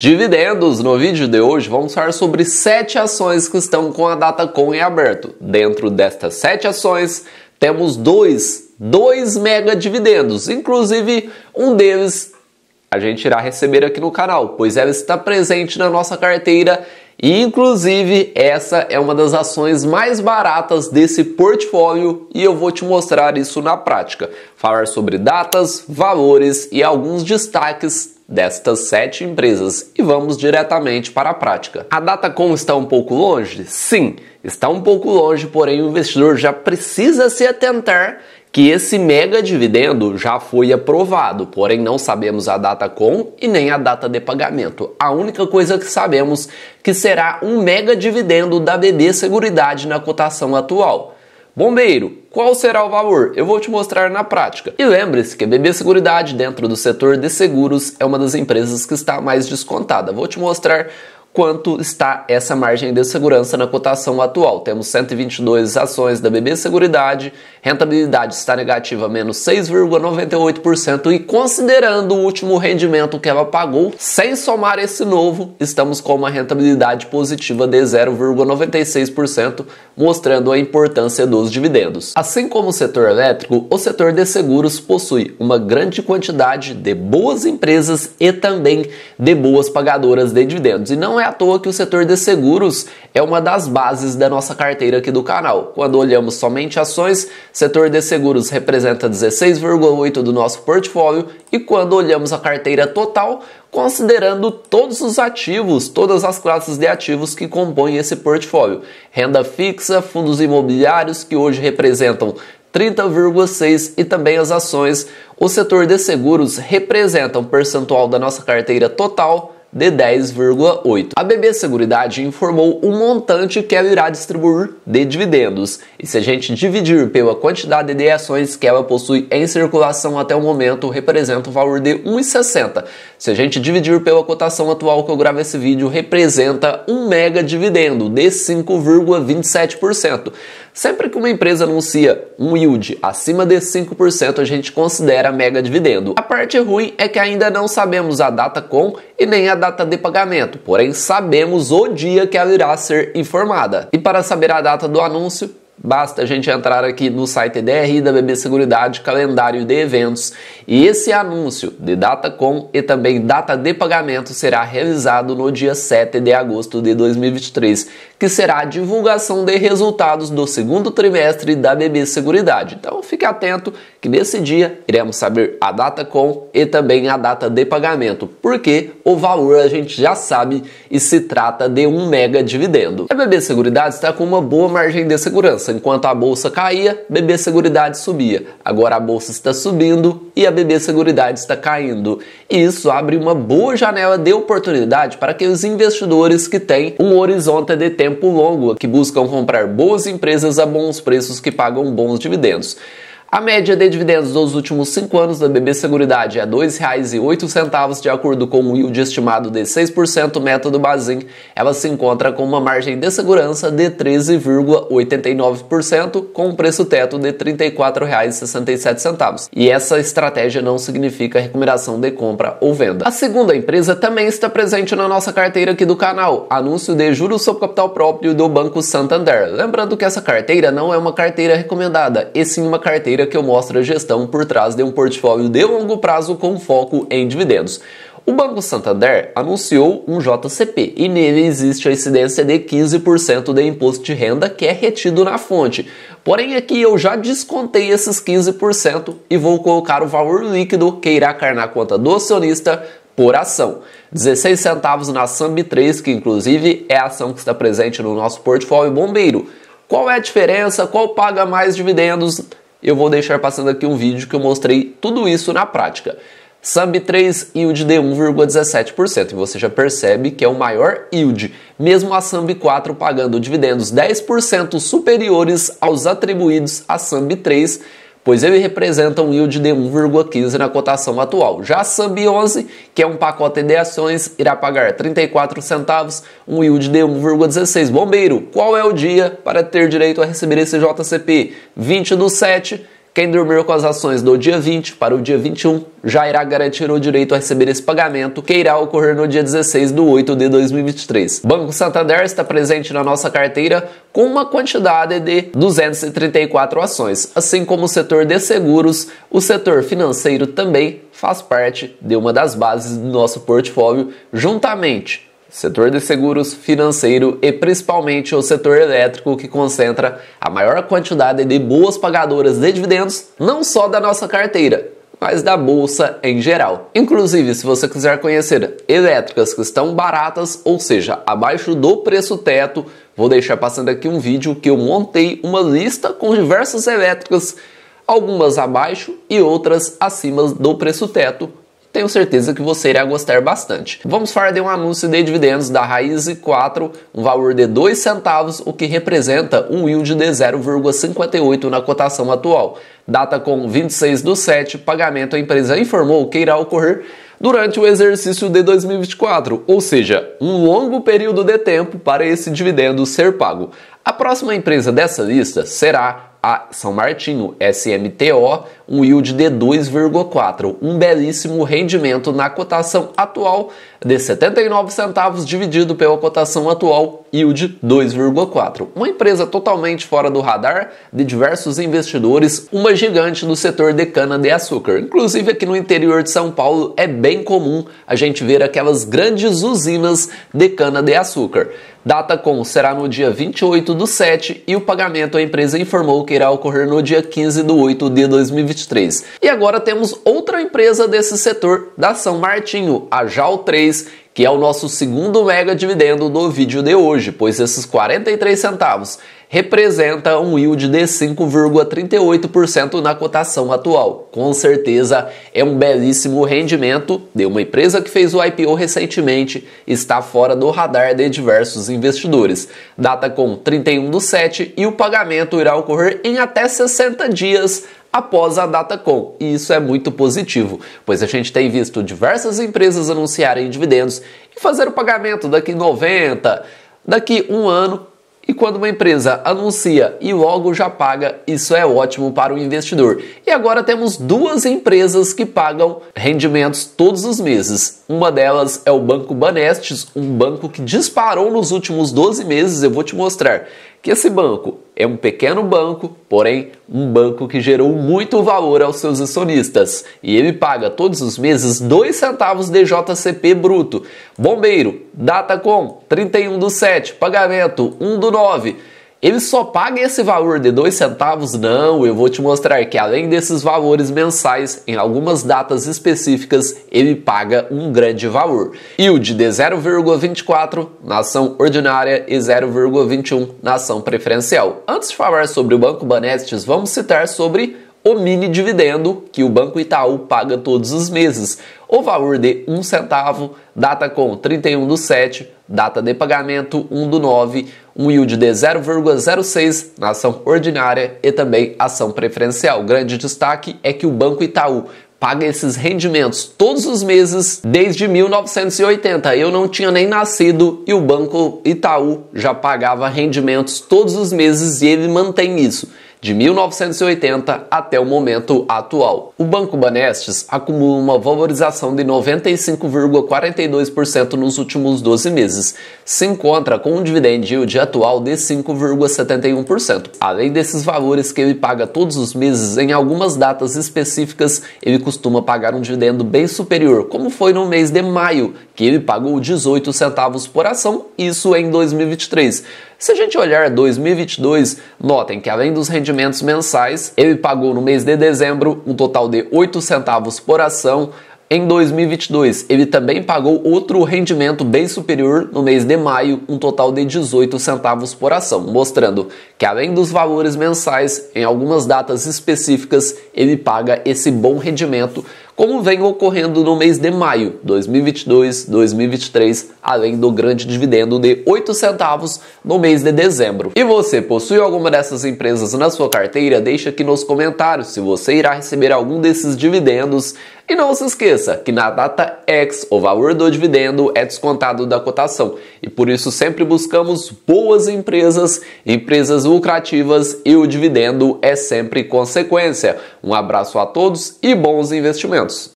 Dividendos, no vídeo de hoje vamos falar sobre sete ações que estão com a com em aberto. Dentro destas sete ações, temos dois, dois mega dividendos, inclusive um deles a gente irá receber aqui no canal, pois ela está presente na nossa carteira e inclusive essa é uma das ações mais baratas desse portfólio e eu vou te mostrar isso na prática. Falar sobre datas, valores e alguns destaques destas sete empresas e vamos diretamente para a prática. A Datacom está um pouco longe? Sim, está um pouco longe, porém o investidor já precisa se atentar que esse mega dividendo já foi aprovado, porém não sabemos a data com e nem a data de pagamento. A única coisa que sabemos é que será um mega dividendo da BB Seguridade na cotação atual. Bombeiro, qual será o valor? Eu vou te mostrar na prática. E lembre-se que a BB Seguridade, dentro do setor de seguros, é uma das empresas que está mais descontada. Vou te mostrar quanto está essa margem de segurança na cotação atual. Temos 122 ações da BB Seguridade, rentabilidade está negativa menos 6,98% e considerando o último rendimento que ela pagou, sem somar esse novo, estamos com uma rentabilidade positiva de 0,96%, mostrando a importância dos dividendos. Assim como o setor elétrico, o setor de seguros possui uma grande quantidade de boas empresas e também de boas pagadoras de dividendos. E não não é à toa que o setor de seguros é uma das bases da nossa carteira aqui do canal. Quando olhamos somente ações, setor de seguros representa 16,8 do nosso portfólio e quando olhamos a carteira total, considerando todos os ativos, todas as classes de ativos que compõem esse portfólio, renda fixa, fundos imobiliários que hoje representam 30,6 e também as ações. O setor de seguros representa um percentual da nossa carteira total de 10,8. A BB Seguridade informou o montante que ela irá distribuir de dividendos. E se a gente dividir pela quantidade de ações que ela possui em circulação até o momento, representa o um valor de 1,60. Se a gente dividir pela cotação atual que eu gravo esse vídeo, representa um mega dividendo de 5,27%. Sempre que uma empresa anuncia um yield acima de 5%, a gente considera mega dividendo. A parte ruim é que ainda não sabemos a data com e nem a data de pagamento, porém sabemos o dia que ela irá ser informada. E para saber a data do anúncio, Basta a gente entrar aqui no site DR da BB Seguridade, calendário de eventos, e esse anúncio de data com e também data de pagamento será realizado no dia 7 de agosto de 2023, que será a divulgação de resultados do segundo trimestre da BB Seguridade. Então fique atento que nesse dia iremos saber a data com e também a data de pagamento, porque o valor a gente já sabe e se trata de um mega dividendo. A BB Seguridade está com uma boa margem de segurança enquanto a bolsa caía, BB Seguridade subia. Agora a bolsa está subindo e a BB Seguridade está caindo. isso abre uma boa janela de oportunidade para aqueles investidores que têm um horizonte de tempo longo, que buscam comprar boas empresas a bons preços que pagam bons dividendos. A média de dividendos dos últimos 5 anos da BB Seguridade é R$ 2,08, de acordo com o yield estimado de 6% método Bazin. Ela se encontra com uma margem de segurança de 13,89%, com um preço teto de R$ 34,67. E essa estratégia não significa recomendação de compra ou venda. A segunda empresa também está presente na nossa carteira aqui do canal, anúncio de juros sobre capital próprio do Banco Santander. Lembrando que essa carteira não é uma carteira recomendada, e sim uma carteira que eu mostro a gestão por trás de um portfólio de longo prazo com foco em dividendos. O Banco Santander anunciou um JCP e nele existe a incidência de 15% de imposto de renda que é retido na fonte. Porém, aqui eu já descontei esses 15% e vou colocar o valor líquido que irá cair na conta do acionista por ação. 16 centavos na SAMB3, que inclusive é a ação que está presente no nosso portfólio bombeiro. Qual é a diferença? Qual paga mais dividendos? eu vou deixar passando aqui um vídeo que eu mostrei tudo isso na prática. Sub 3 yield de 1,17%, e você já percebe que é o maior yield, mesmo a Sub 4 pagando dividendos 10% superiores aos atribuídos à Sub 3, pois ele representa um yield de 1,15 na cotação atual. Já a 11, que é um pacote de ações, irá pagar 34 centavos, um yield de 1,16. Bombeiro, qual é o dia para ter direito a receber esse JCP? 20 do 7 quem dormiu com as ações do dia 20 para o dia 21 já irá garantir o direito a receber esse pagamento, que irá ocorrer no dia 16 de 8 de 2023. Banco Santander está presente na nossa carteira com uma quantidade de 234 ações, assim como o setor de seguros, o setor financeiro também faz parte de uma das bases do nosso portfólio, juntamente setor de seguros, financeiro e principalmente o setor elétrico, que concentra a maior quantidade de boas pagadoras de dividendos, não só da nossa carteira, mas da bolsa em geral. Inclusive, se você quiser conhecer elétricas que estão baratas, ou seja, abaixo do preço teto, vou deixar passando aqui um vídeo que eu montei uma lista com diversas elétricas, algumas abaixo e outras acima do preço teto tenho certeza que você irá gostar bastante. Vamos falar de um anúncio de dividendos da Raiz 4, um valor de 2 centavos, o que representa um yield de 0,58 na cotação atual. Data com 26 do 7, pagamento a empresa informou que irá ocorrer durante o exercício de 2024, ou seja, um longo período de tempo para esse dividendo ser pago. A próxima empresa dessa lista será a São Martinho, SMTO, um yield de 2,4, um belíssimo rendimento na cotação atual de 79 centavos dividido pela cotação atual yield 2,4. Uma empresa totalmente fora do radar de diversos investidores, uma gigante do setor de cana de açúcar. Inclusive aqui no interior de São Paulo é bem comum a gente ver aquelas grandes usinas de cana de açúcar. Data com será no dia 28 do 7 e o pagamento a empresa informou que irá ocorrer no dia 15 do 8 de 2023. E agora temos outra empresa desse setor da São Martinho, a JAL 3, que é o nosso segundo mega dividendo do vídeo de hoje, pois esses 43 centavos representa um yield de 5,38% na cotação atual. Com certeza é um belíssimo rendimento de uma empresa que fez o IPO recentemente, está fora do radar de diversos investidores. Data com 31 do 7 e o pagamento irá ocorrer em até 60 dias após a data com, e isso é muito positivo, pois a gente tem visto diversas empresas anunciarem dividendos e fazer o pagamento daqui 90, daqui um ano, e quando uma empresa anuncia e logo já paga, isso é ótimo para o investidor. E agora temos duas empresas que pagam rendimentos todos os meses. Uma delas é o Banco Banestes, um banco que disparou nos últimos 12 meses. Eu vou te mostrar que esse banco é um pequeno banco, porém um banco que gerou muito valor aos seus acionistas e ele paga todos os meses 2 centavos de JCP bruto. Bombeiro, data com 31 do 7, pagamento 1 do 9. Ele só paga esse valor de 2 centavos? Não, eu vou te mostrar que além desses valores mensais, em algumas datas específicas, ele paga um grande valor. Yield de 0,24 na ação ordinária e 0,21 na ação preferencial. Antes de falar sobre o Banco Banestes, vamos citar sobre o mini dividendo que o Banco Itaú paga todos os meses, o valor de um centavo, data com 31 do 7, data de pagamento 1 do 9, um yield de 0,06 na ação ordinária e também ação preferencial. grande destaque é que o Banco Itaú paga esses rendimentos todos os meses desde 1980. Eu não tinha nem nascido e o Banco Itaú já pagava rendimentos todos os meses e ele mantém isso de 1980 até o momento atual. O Banco Banestes acumula uma valorização de 95,42% nos últimos 12 meses, se encontra com um dividend yield atual de 5,71%. Além desses valores que ele paga todos os meses, em algumas datas específicas ele costuma pagar um dividendo bem superior, como foi no mês de maio, que ele pagou 18 centavos por ação, isso em 2023. Se a gente olhar 2022, notem que além dos rendimentos mensais, ele pagou no mês de dezembro um total de 8 centavos por ação, em 2022, ele também pagou outro rendimento bem superior no mês de maio, um total de 18 centavos por ação, mostrando que além dos valores mensais, em algumas datas específicas, ele paga esse bom rendimento como vem ocorrendo no mês de maio 2022-2023, além do grande dividendo de 8 centavos no mês de dezembro. E você possui alguma dessas empresas na sua carteira? Deixa aqui nos comentários se você irá receber algum desses dividendos e não se esqueça que na data X o valor do dividendo é descontado da cotação e por isso sempre buscamos boas empresas, empresas lucrativas e o dividendo é sempre consequência. Um abraço a todos e bons investimentos!